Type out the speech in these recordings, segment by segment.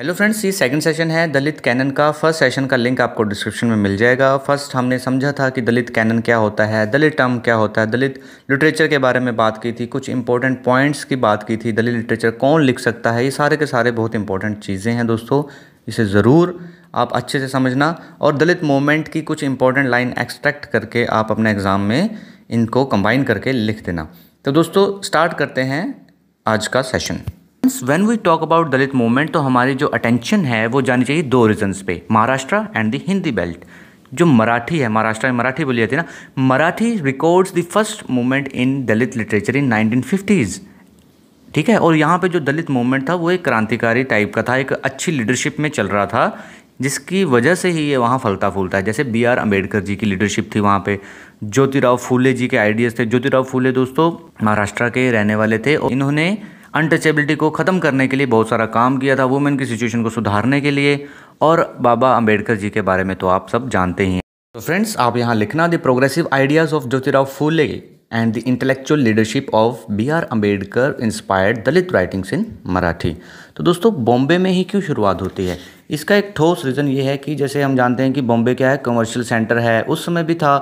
hello friends ये second session है Dalit canon का फर्स्ट सेशन का लिंक आपको डिस्क्रिप्शन में मिल जाएगा फर्स्ट हमने समझा था कि दलित कैनन क्या होता है दलित टर्म क्या होता है दलित लिटरेचर के बारे में बात की थी कुछ इंपॉर्टेंट पॉइंट्स की बात की थी दलित लिटरेचर कौन लिख सकता है ये सारे के सारे बहुत इंपॉर्टेंट चीज़ें हैं दोस्तों इसे ज़रूर आप अच्छे से समझना और दलित मोमेंट की कुछ इंपॉर्टेंट लाइन एक्सट्रैक्ट करके आप अपने एग्ज़ाम में इनको कंबाइन करके लिख देना तो दोस्तों स्टार्ट करते हैं आज का session friends when we talk about Dalit movement तो हमारी जो अटेंशन है वो जानी चाहिए दो रीजन पे Maharashtra and the Hindi belt जो मराठी है महाराष्ट्र में मराठी बोली जाती है ना Marathi records the first movement in Dalit literature in nineteen ठीक है और यहाँ पे जो दलित मूवमेंट था वो एक क्रांतिकारी टाइप का था एक अच्छी लीडरशिप में चल रहा था जिसकी वजह से ही ये वहाँ फलता फूलता है जैसे बी आर अम्बेडकर जी की लीडरशिप थी वहाँ पे ज्योतिराव फूले जी के आइडियाज़ थे ज्योतिराव फूले दोस्तों महाराष्ट्र के रहने वाले थे और इन्होंने अनटचेबिलिटी को ख़त्म करने के लिए बहुत सारा काम किया था वुमेन की सिचुएशन को सुधारने के लिए और बाबा अम्बेडकर जी के बारे में तो आप सब जानते ही हैं तो फ्रेंड्स आप यहाँ लिखना the progressive ideas of Jyotirao Phule and the intellectual leadership of B R Ambedkar inspired Dalit writings in Marathi तो दोस्तों बॉम्बे में ही क्यों शुरुआत होती है इसका एक ठोस रीज़न ये है कि जैसे हम जानते हैं कि बॉम्बे क्या है कमर्शियल सेंटर है उस समय भी था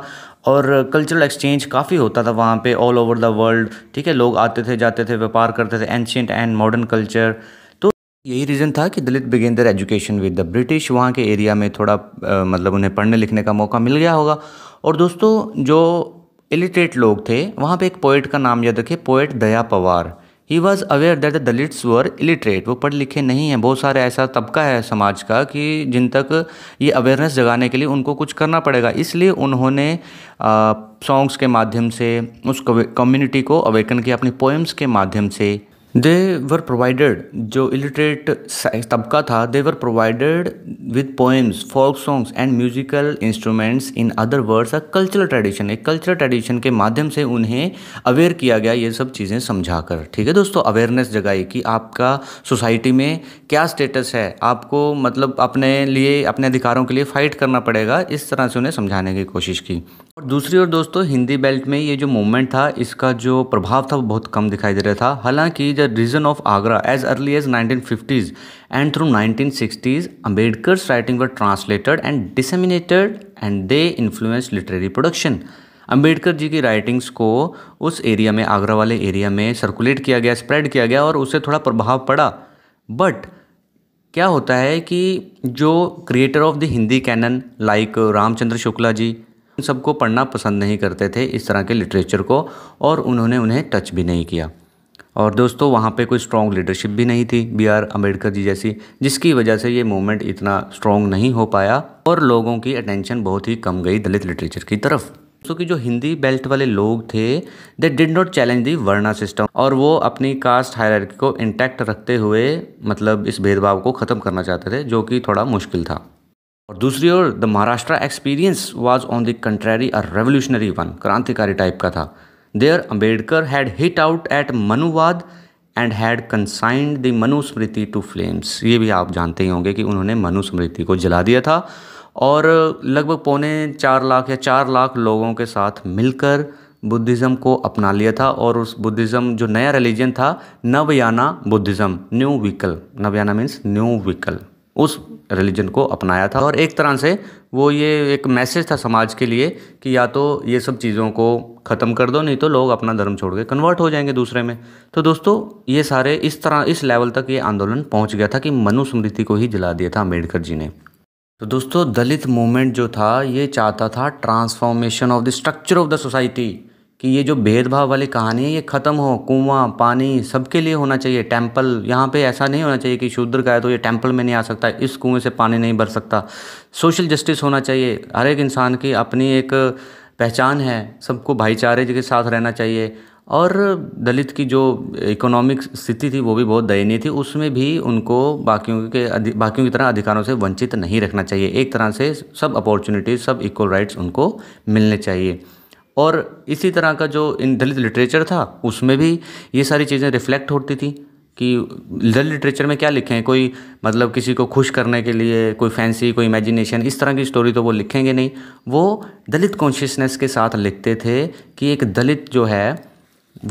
और कल्चरल एक्सचेंज काफ़ी होता था वहाँ पे ऑल ओवर द वर्ल्ड ठीक है लोग आते थे जाते थे व्यापार करते थे एंशेंट एंड मॉडर्न कल्चर तो यही रीज़न था कि Dalit began their education with the British वहाँ के एरिया में थोड़ा आ, मतलब उन्हें पढ़ने लिखने का मौका मिल गया होगा और दोस्तों जो इलिटरेट लोग थे वहाँ पे एक पोइट का नाम याद रखिए poet Daya Pawar he was aware that the Dalits were illiterate वो पढ़ लिखे नहीं हैं बहुत सारे ऐसा तबका है समाज का कि जिन तक ये अवेयरनेस जगाने के लिए उनको कुछ करना पड़ेगा इसलिए उन्होंने सॉन्ग्स के माध्यम से उस कम्युनिटी को अवेकन किया अपनी पोएम्स के माध्यम से दे वर प्रोवाइडेड जो इलिटरेट तबका था they were provided with poems folk songs and musical instruments in other words a cultural tradition एक कल्चरल ट्रेडिशन के माध्यम से उन्हें अवेयर किया गया ये सब चीज़ें समझा कर ठीक है दोस्तों अवेयरनेस जगाई कि आपका सोसाइटी में क्या स्टेटस है आपको मतलब अपने लिए अपने अधिकारों के लिए फ़ाइट करना पड़ेगा इस तरह से उन्हें समझाने की कोशिश की और दूसरी ओर दोस्तों हिंदी बेल्ट में ये जो मूवमेंट था इसका जो प्रभाव था वो बहुत कम दिखाई दे रहा था हालांकि the region of Agra as early as 1950s and through 1960s Ambedkar's writing were translated and disseminated and they influence literary production Ambedkar ji की राइटिंग्स को उस एरिया में आगरा वाले एरिया में सर्कुलेट किया गया स्प्रेड किया गया और उससे थोड़ा प्रभाव पड़ा बट क्या होता है कि जो creator of the Hindi canon like Ramchandra Shukla ji सबको पढ़ना पसंद नहीं करते थे इस तरह के लिटरेचर को और उन्होंने उन्हें टच भी नहीं किया और दोस्तों वहाँ पे कोई स्ट्रॉन्ग लीडरशिप भी नहीं थी बी आर अम्बेडकर जी जैसी जिसकी वजह से ये मूवमेंट इतना स्ट्रॉन्ग नहीं हो पाया और लोगों की अटेंशन बहुत ही कम गई दलित लिटरेचर की तरफ दोस्तों की जो हिंदी बेल्ट वाले लोग थे they did not challenge the varna system और वो अपनी कास्ट हायरार्की को इंटैक्ट रखते हुए मतलब इस भेदभाव को ख़त्म करना चाहते थे जो कि थोड़ा मुश्किल था और दूसरी ओर the Maharashtra experience was on the contrary a revolutionary one क्रांतिकारी टाइप का था there Ambedkar had hit out at Manuvad and had consigned the Manusmriti to flames ये भी आप जानते ही होंगे कि उन्होंने मनुस्मृति को जला दिया था और लगभग पौने चार लाख या चार लाख लोगों के साथ मिलकर बुद्धिज़्म को अपना लिया था और उस बुद्धिज़्म जो नया रिलीजन था Navayana Buddhism new vehicle Navayana means new vehicle उस रिलीजन को अपनाया था और एक तरह से वो ये एक मैसेज था समाज के लिए कि या तो ये सब चीज़ों को ख़त्म कर दो नहीं तो लोग अपना धर्म छोड़ के कन्वर्ट हो जाएंगे दूसरे में तो दोस्तों ये सारे इस तरह इस लेवल तक ये आंदोलन पहुंच गया था कि मनुस्मृति को ही जला दिया था अम्बेडकर जी ने तो दोस्तों दलित मूवमेंट जो था ये चाहता था transformation of the structure of the society कि ये जो भेदभाव वाली कहानी है ये ख़त्म हो कुआं पानी सबके लिए होना चाहिए टेम्पल यहाँ पे ऐसा नहीं होना चाहिए कि शूद्र का है तो ये टेम्पल में नहीं आ सकता इस कुएं से पानी नहीं भर सकता सोशल जस्टिस होना चाहिए हर एक इंसान की अपनी एक पहचान है सबको भाईचारे के साथ रहना चाहिए और दलित की जो इकोनॉमिक स्थिति थी वो भी बहुत दयनीय थी उसमें भी उनको बाकियों के बाकियों की तरह अधिकारों से वंचित नहीं रखना चाहिए एक तरह से सब अपॉर्चुनिटीज़ सब इक्वल राइट्स उनको मिलने चाहिए और इसी तरह का जो इन दलित लिटरेचर था उसमें भी ये सारी चीज़ें रिफ्लेक्ट होती थी कि दलित लिटरेचर में क्या लिखें कोई मतलब किसी को खुश करने के लिए कोई फैंसी कोई इमेजिनेशन इस तरह की स्टोरी तो वो लिखेंगे नहीं वो दलित कॉन्शियसनेस के साथ लिखते थे कि एक दलित जो है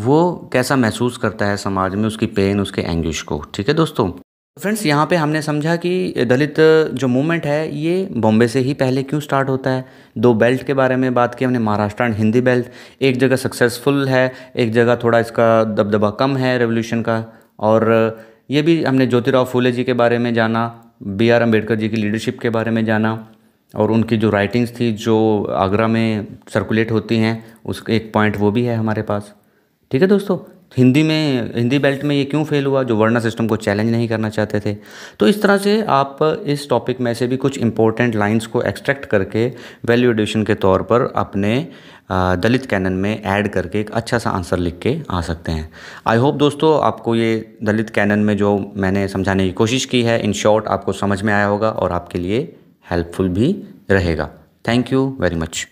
वो कैसा महसूस करता है समाज में उसकी पेन उसके एंग्विश को ठीक है दोस्तों फ्रेंड्स यहाँ पे हमने समझा कि दलित जो मूवमेंट है ये बॉम्बे से ही पहले क्यों स्टार्ट होता है दो बेल्ट के बारे में बात की हमने महाराष्ट्र एंड हिंदी बेल्ट एक जगह सक्सेसफुल है एक जगह थोड़ा इसका दबदबा कम है रेवोल्यूशन का और ये भी हमने ज्योतिराव फूले जी के बारे में जाना बी आर अम्बेडकर जी की लीडरशिप के बारे में जाना और उनकी जो राइटिंग्स थी जो आगरा में सर्कुलेट होती हैं उस एक पॉइंट वो भी है हमारे पास ठीक है दोस्तों हिंदी में हिंदी बेल्ट में ये क्यों फेल हुआ जो वर्णा सिस्टम को चैलेंज नहीं करना चाहते थे तो इस तरह से आप इस टॉपिक में से भी कुछ इंपॉर्टेंट लाइंस को एक्सट्रैक्ट करके वैल्यू एडिशन के तौर पर अपने दलित कैनन में ऐड करके एक अच्छा सा आंसर लिख के आ सकते हैं आई होप दोस्तों आपको ये दलित कैनन में जो मैंने समझाने की कोशिश की है इन शॉर्ट आपको समझ में आया होगा और आपके लिए हेल्पफुल भी रहेगा थैंक यू वेरी मच